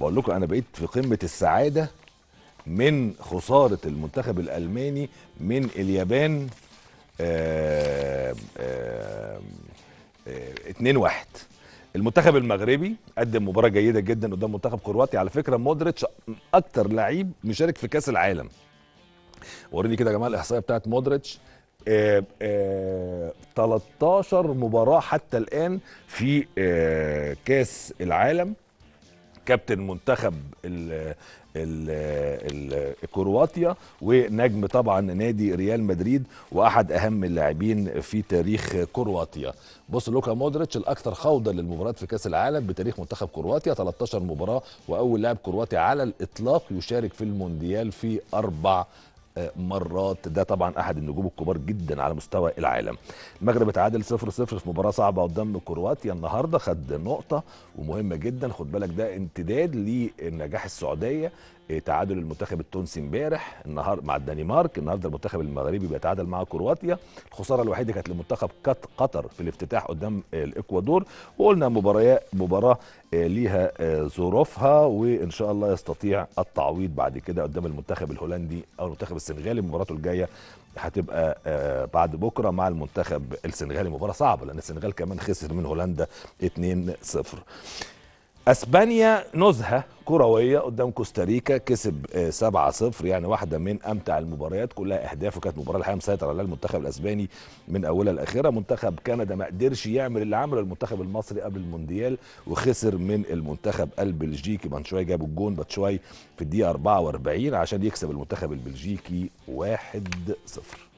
بقول لكم انا بقيت في قمه السعاده من خساره المنتخب الالماني من اليابان 2 آه، 1 آه، آه، المنتخب المغربي قدم مباراه جيده جدا قدام منتخب كرواتيا على فكره مودريتش اكتر لعيب مشارك في كاس العالم وريني كده يا جماعه الاحصائيه بتاعت مودريتش آآ 13 مباراه حتى الان في كاس العالم كابتن منتخب ال ال ال كرواتيا ونجم طبعا نادي ريال مدريد واحد اهم اللاعبين في تاريخ كرواتيا بص لوكا مودريتش الاكثر خوضا للمباريات في كاس العالم بتاريخ منتخب كرواتيا 13 مباراه واول لاعب كرواتي على الاطلاق يشارك في المونديال في اربع مرات ده طبعا احد النجوم الكبار جدا على مستوى العالم المغرب اتعادل 0 0 في مباراه صعبه قدام كرواتيا النهارده خد نقطه ومهمه جدا خد بالك ده امتداد لنجاح السعوديه تعادل المنتخب التونسي امبارح النهار مع الدنمارك النهارده المنتخب المغربي بيتعادل مع كرواتيا الخساره الوحيده كانت لمنتخب قطر في الافتتاح قدام الاكوادور وقلنا مباراه مباراه ليها آه، ظروفها وان شاء الله يستطيع التعويض بعد كده قدام المنتخب الهولندي او المنتخب السنغالي مباراته الجايه هتبقى آه، بعد بكره مع المنتخب السنغالي مباراه صعبه لان السنغال كمان خسر من هولندا 2-0 اسبانيا نزهه كرويه قدام كوستاريكا كسب 7-0 آه، يعني واحده من امتع المباريات كلها اهداف وكانت مباراه الحقيقه مسيطره على المنتخب الاسباني من اولها لاخرها منتخب كندا ما قدرش يعمل اللي عمله المنتخب المصري قبل المونديال وخسر من المنتخب البلجيكي بانشواي جاب الجون باتشواي في الدقيقه 44 عشان يكسب المنتخب البلجيكي 1-0